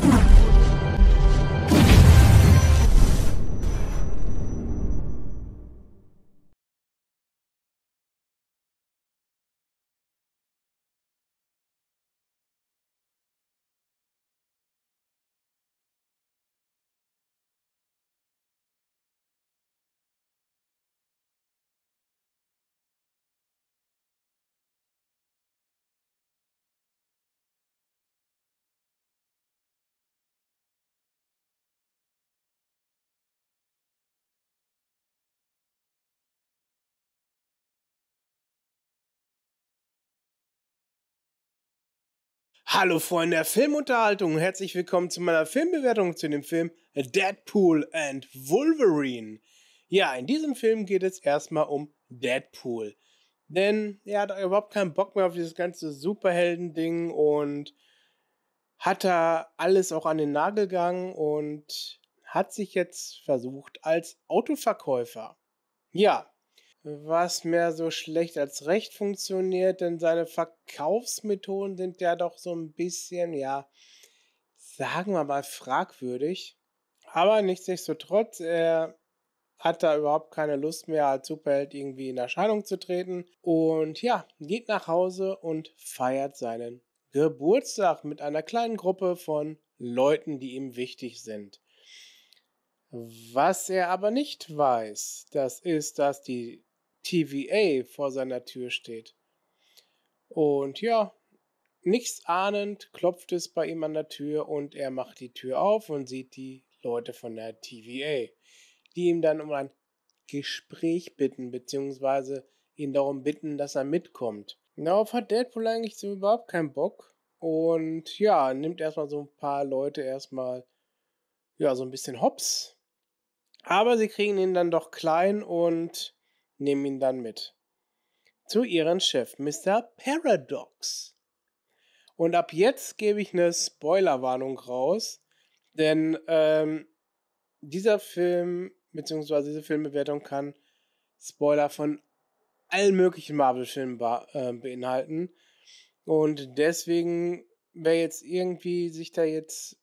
Come on. Hallo Freunde der Filmunterhaltung, herzlich willkommen zu meiner Filmbewertung zu dem Film Deadpool and Wolverine. Ja, in diesem Film geht es erstmal um Deadpool. Denn er hat überhaupt keinen Bock mehr auf dieses ganze Superhelden-Ding und hat da alles auch an den Nagel gegangen und hat sich jetzt versucht als Autoverkäufer. Ja, was mehr so schlecht als recht funktioniert, denn seine Verkaufsmethoden sind ja doch so ein bisschen, ja, sagen wir mal, fragwürdig. Aber nichtsdestotrotz, er hat da überhaupt keine Lust mehr, als Superheld irgendwie in Erscheinung zu treten. Und ja, geht nach Hause und feiert seinen Geburtstag mit einer kleinen Gruppe von Leuten, die ihm wichtig sind. Was er aber nicht weiß, das ist, dass die TVA vor seiner Tür steht. Und ja, nichts ahnend klopft es bei ihm an der Tür und er macht die Tür auf und sieht die Leute von der TVA, die ihm dann um ein Gespräch bitten, beziehungsweise ihn darum bitten, dass er mitkommt. Darauf hat Deadpool eigentlich so überhaupt keinen Bock. Und ja, nimmt erstmal so ein paar Leute erstmal, ja, so ein bisschen hops. Aber sie kriegen ihn dann doch klein und nehmen ihn dann mit zu ihrem Chef, Mr. Paradox. Und ab jetzt gebe ich eine Spoilerwarnung raus, denn ähm, dieser Film bzw. diese Filmbewertung kann Spoiler von allen möglichen Marvel-Filmen äh, beinhalten. Und deswegen, wer jetzt irgendwie sich da jetzt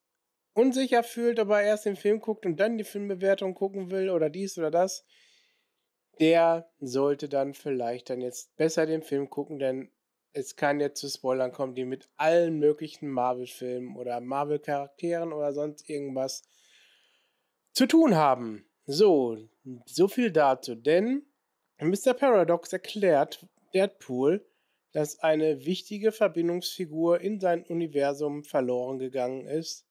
unsicher fühlt, ob er erst den Film guckt und dann die Filmbewertung gucken will oder dies oder das, der sollte dann vielleicht dann jetzt besser den Film gucken, denn es kann jetzt zu Spoilern kommen, die mit allen möglichen Marvel-Filmen oder Marvel-Charakteren oder sonst irgendwas zu tun haben. So, so viel dazu, denn Mr. Paradox erklärt Deadpool, dass eine wichtige Verbindungsfigur in sein Universum verloren gegangen ist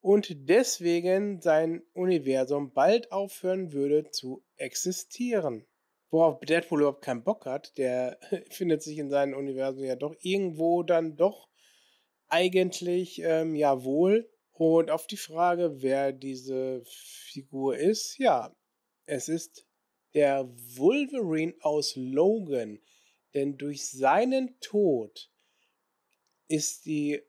und deswegen sein Universum bald aufhören würde zu existieren. Worauf Deadpool überhaupt keinen Bock hat, der findet sich in seinem Universum ja doch irgendwo dann doch eigentlich ähm, ja wohl. Und auf die Frage, wer diese Figur ist, ja, es ist der Wolverine aus Logan. Denn durch seinen Tod ist die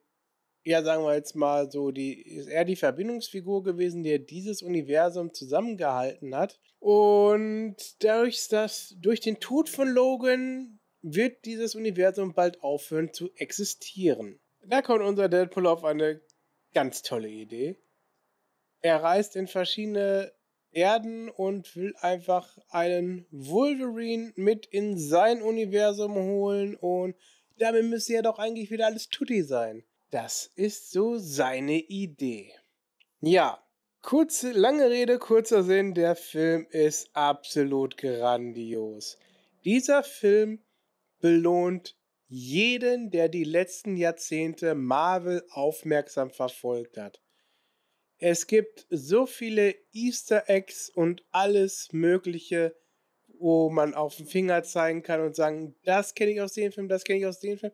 ja, sagen wir jetzt mal so, die ist eher die Verbindungsfigur gewesen, die dieses Universum zusammengehalten hat. Und dadurch, dass durch den Tod von Logan wird dieses Universum bald aufhören zu existieren. Da kommt unser Deadpool auf eine ganz tolle Idee. Er reist in verschiedene Erden und will einfach einen Wolverine mit in sein Universum holen und damit müsste ja doch eigentlich wieder alles Tutti sein. Das ist so seine Idee. Ja, kurze, lange Rede, kurzer Sinn, der Film ist absolut grandios. Dieser Film belohnt jeden, der die letzten Jahrzehnte Marvel aufmerksam verfolgt hat. Es gibt so viele Easter Eggs und alles Mögliche, wo man auf den Finger zeigen kann und sagen, das kenne ich aus dem Film, das kenne ich aus dem Film.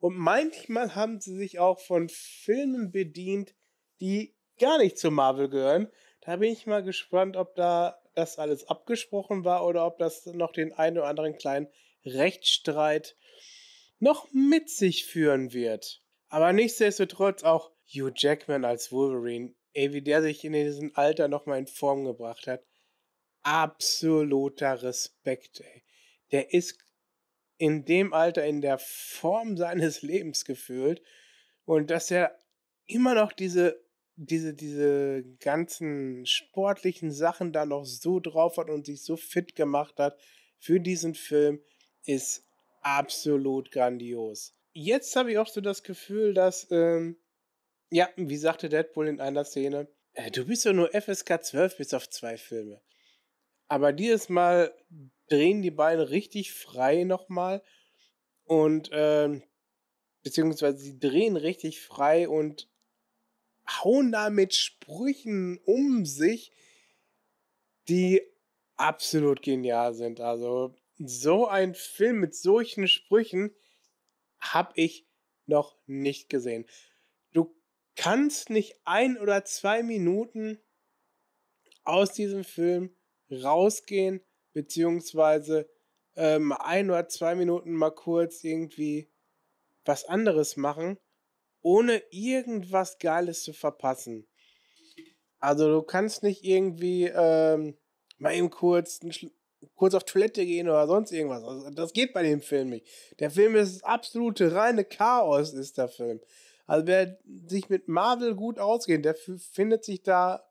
Und manchmal haben sie sich auch von Filmen bedient, die gar nicht zu Marvel gehören. Da bin ich mal gespannt, ob da das alles abgesprochen war oder ob das noch den einen oder anderen kleinen Rechtsstreit noch mit sich führen wird. Aber nichtsdestotrotz auch Hugh Jackman als Wolverine, ey, wie der sich in diesem Alter nochmal in Form gebracht hat. Absoluter Respekt, ey. Der ist in dem Alter in der Form seines Lebens gefühlt und dass er immer noch diese diese diese ganzen sportlichen Sachen da noch so drauf hat und sich so fit gemacht hat für diesen Film ist absolut grandios. Jetzt habe ich auch so das Gefühl, dass ähm, ja, wie sagte Deadpool in einer Szene, äh, du bist ja nur FSK 12 bis auf zwei Filme. Aber dieses Mal drehen die Beine richtig frei nochmal und ähm, beziehungsweise sie drehen richtig frei und hauen da mit Sprüchen um sich, die absolut genial sind. Also so ein Film mit solchen Sprüchen habe ich noch nicht gesehen. Du kannst nicht ein oder zwei Minuten aus diesem Film rausgehen beziehungsweise ähm, ein oder zwei Minuten mal kurz irgendwie was anderes machen, ohne irgendwas Geiles zu verpassen. Also du kannst nicht irgendwie ähm, mal eben kurz, kurz auf Toilette gehen oder sonst irgendwas. Also, das geht bei dem Film nicht. Der Film ist das absolute reine Chaos, ist der Film. Also wer sich mit Marvel gut ausgeht, der findet sich da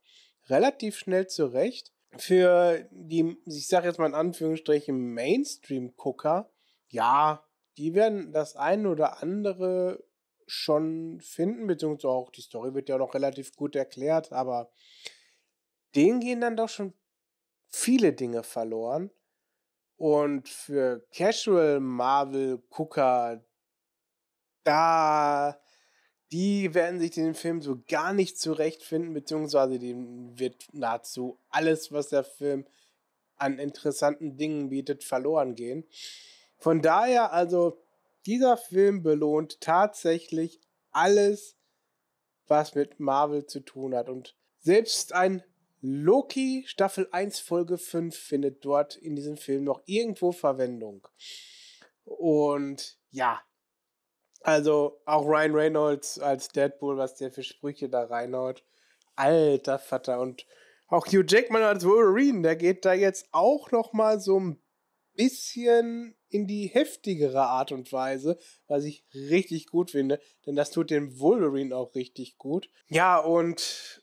relativ schnell zurecht für die, ich sage jetzt mal in Anführungsstrichen, Mainstream-Gucker, ja, die werden das eine oder andere schon finden, beziehungsweise auch die Story wird ja noch relativ gut erklärt, aber denen gehen dann doch schon viele Dinge verloren. Und für Casual Marvel-Gucker, da die werden sich den Film so gar nicht zurechtfinden, beziehungsweise dem wird nahezu alles, was der Film an interessanten Dingen bietet, verloren gehen. Von daher also, dieser Film belohnt tatsächlich alles, was mit Marvel zu tun hat. Und selbst ein Loki Staffel 1 Folge 5 findet dort in diesem Film noch irgendwo Verwendung. Und ja, also auch Ryan Reynolds als Deadpool, was der für Sprüche da reinhaut. Alter Vater. Und auch Hugh Jackman als Wolverine, der geht da jetzt auch noch mal so ein bisschen in die heftigere Art und Weise, was ich richtig gut finde, denn das tut dem Wolverine auch richtig gut. Ja, und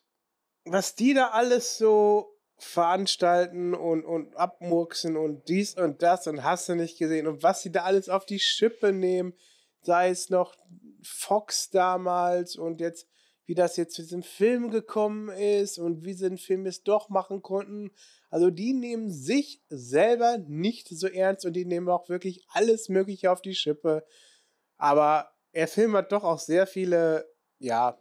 was die da alles so veranstalten und, und abmurksen und dies und das und hast du nicht gesehen und was sie da alles auf die Schippe nehmen sei es noch Fox damals und jetzt, wie das jetzt zu diesem Film gekommen ist und wie sie den Film jetzt doch machen konnten. Also die nehmen sich selber nicht so ernst und die nehmen auch wirklich alles Mögliche auf die Schippe. Aber der Film hat doch auch sehr viele, ja,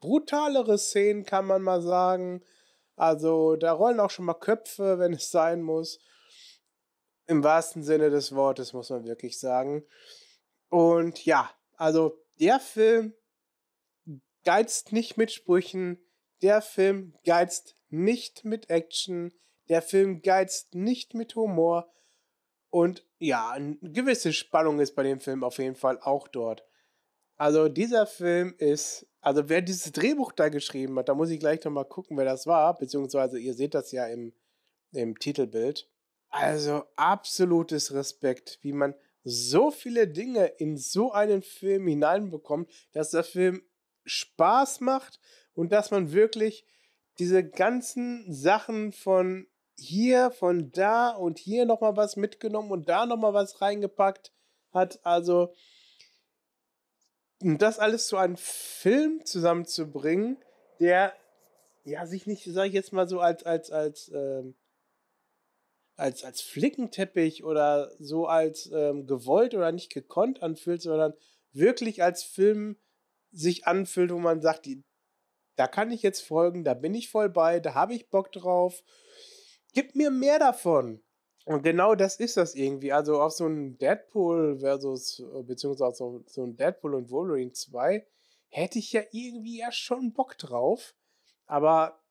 brutalere Szenen, kann man mal sagen. Also da rollen auch schon mal Köpfe, wenn es sein muss. Im wahrsten Sinne des Wortes, muss man wirklich sagen. Und ja, also der Film geizt nicht mit Sprüchen, der Film geizt nicht mit Action, der Film geizt nicht mit Humor. Und ja, eine gewisse Spannung ist bei dem Film auf jeden Fall auch dort. Also dieser Film ist, also wer dieses Drehbuch da geschrieben hat, da muss ich gleich nochmal gucken, wer das war, beziehungsweise ihr seht das ja im, im Titelbild. Also absolutes Respekt, wie man so viele Dinge in so einen Film hineinbekommt, dass der Film Spaß macht und dass man wirklich diese ganzen Sachen von hier, von da und hier nochmal was mitgenommen und da nochmal was reingepackt hat. Also das alles zu einem Film zusammenzubringen, der ja sich nicht, sage ich jetzt mal so, als, als, als ähm, als, als Flickenteppich oder so als ähm, gewollt oder nicht gekonnt anfühlt, sondern wirklich als Film sich anfühlt, wo man sagt, die, da kann ich jetzt folgen, da bin ich voll bei, da habe ich Bock drauf. Gib mir mehr davon. Und genau das ist das irgendwie. Also auf so einen Deadpool versus, äh, beziehungsweise auf so einen Deadpool und Wolverine 2 hätte ich ja irgendwie ja schon Bock drauf. Aber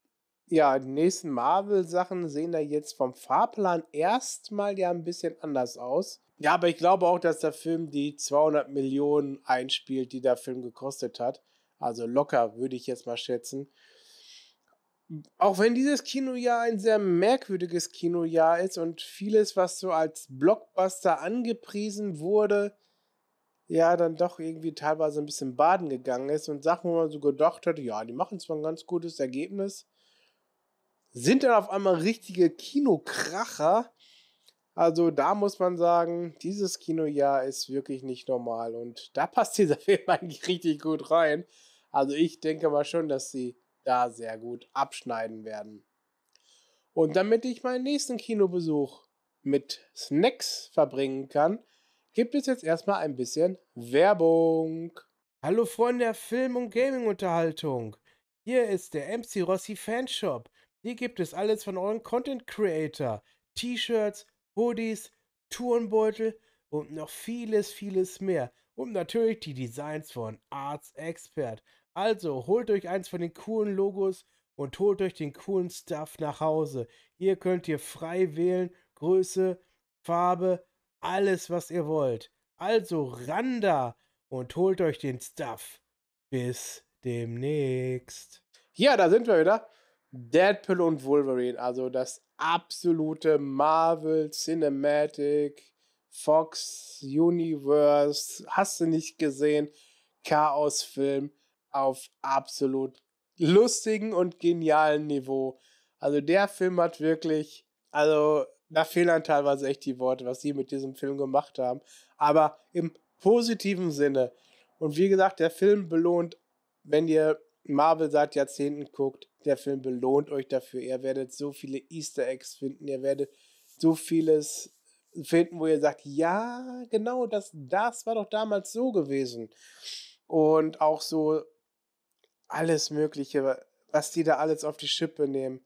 ja, die nächsten Marvel-Sachen sehen da jetzt vom Fahrplan erstmal ja ein bisschen anders aus. Ja, aber ich glaube auch, dass der Film die 200 Millionen einspielt, die der Film gekostet hat. Also locker, würde ich jetzt mal schätzen. Auch wenn dieses Kinojahr ein sehr merkwürdiges Kinojahr ist und vieles, was so als Blockbuster angepriesen wurde, ja, dann doch irgendwie teilweise ein bisschen baden gegangen ist und Sachen, wo man so gedacht hat, ja, die machen zwar ein ganz gutes Ergebnis, sind dann auf einmal richtige Kinokracher. Also da muss man sagen, dieses Kinojahr ist wirklich nicht normal und da passt dieser Film eigentlich richtig gut rein. Also ich denke mal schon, dass sie da sehr gut abschneiden werden. Und damit ich meinen nächsten Kinobesuch mit Snacks verbringen kann, gibt es jetzt erstmal ein bisschen Werbung. Hallo Freunde der Film- und Gaming-Unterhaltung. Hier ist der MC Rossi Fanshop hier gibt es alles von euren Content Creator. T-Shirts, Hoodies, Turnbeutel und noch vieles, vieles mehr. Und natürlich die Designs von Arts Expert. Also holt euch eins von den coolen Logos und holt euch den coolen Stuff nach Hause. Hier könnt ihr frei wählen, Größe, Farbe, alles was ihr wollt. Also randa und holt euch den Stuff. Bis demnächst. Ja, da sind wir wieder. Deadpool und Wolverine, also das absolute Marvel Cinematic Fox Universe, hast du nicht gesehen, Chaosfilm auf absolut lustigen und genialen Niveau. Also der Film hat wirklich, also da fehlen teilweise echt die Worte, was sie mit diesem Film gemacht haben, aber im positiven Sinne. Und wie gesagt, der Film belohnt, wenn ihr Marvel seit Jahrzehnten guckt, der Film belohnt euch dafür. Ihr werdet so viele Easter Eggs finden, ihr werdet so vieles finden, wo ihr sagt, ja, genau, das, das war doch damals so gewesen. Und auch so alles Mögliche, was die da alles auf die Schippe nehmen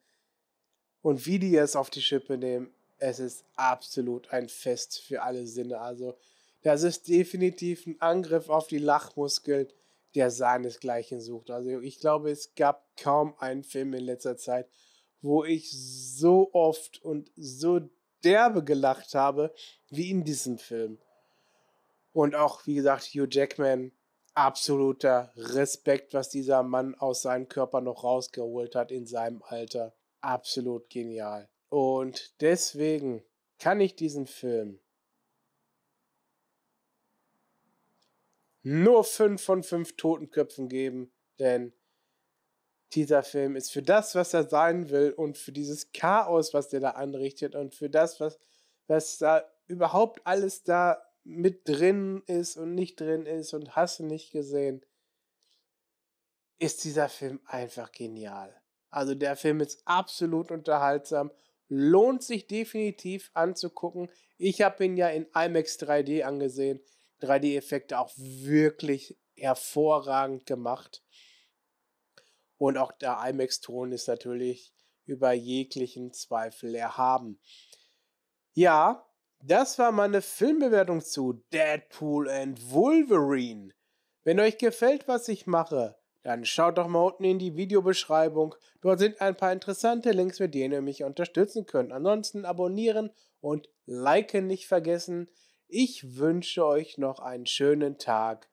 und wie die es auf die Schippe nehmen, es ist absolut ein Fest für alle Sinne. Also, das ist definitiv ein Angriff auf die Lachmuskeln der seinesgleichen sucht. Also ich glaube, es gab kaum einen Film in letzter Zeit, wo ich so oft und so derbe gelacht habe wie in diesem Film. Und auch, wie gesagt, Hugh Jackman, absoluter Respekt, was dieser Mann aus seinem Körper noch rausgeholt hat in seinem Alter. Absolut genial. Und deswegen kann ich diesen Film nur fünf von fünf Totenköpfen geben, denn dieser Film ist für das, was er sein will und für dieses Chaos, was der da anrichtet und für das, was, was da überhaupt alles da mit drin ist und nicht drin ist und hast du nicht gesehen, ist dieser Film einfach genial. Also der Film ist absolut unterhaltsam, lohnt sich definitiv anzugucken. Ich habe ihn ja in IMAX 3D angesehen. 3D-Effekte auch wirklich hervorragend gemacht. Und auch der IMAX-Ton ist natürlich über jeglichen Zweifel erhaben. Ja, das war meine Filmbewertung zu Deadpool and Wolverine. Wenn euch gefällt, was ich mache, dann schaut doch mal unten in die Videobeschreibung. Dort sind ein paar interessante Links, mit denen ihr mich unterstützen könnt. Ansonsten abonnieren und liken nicht vergessen. Ich wünsche euch noch einen schönen Tag.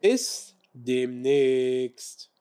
Bis demnächst.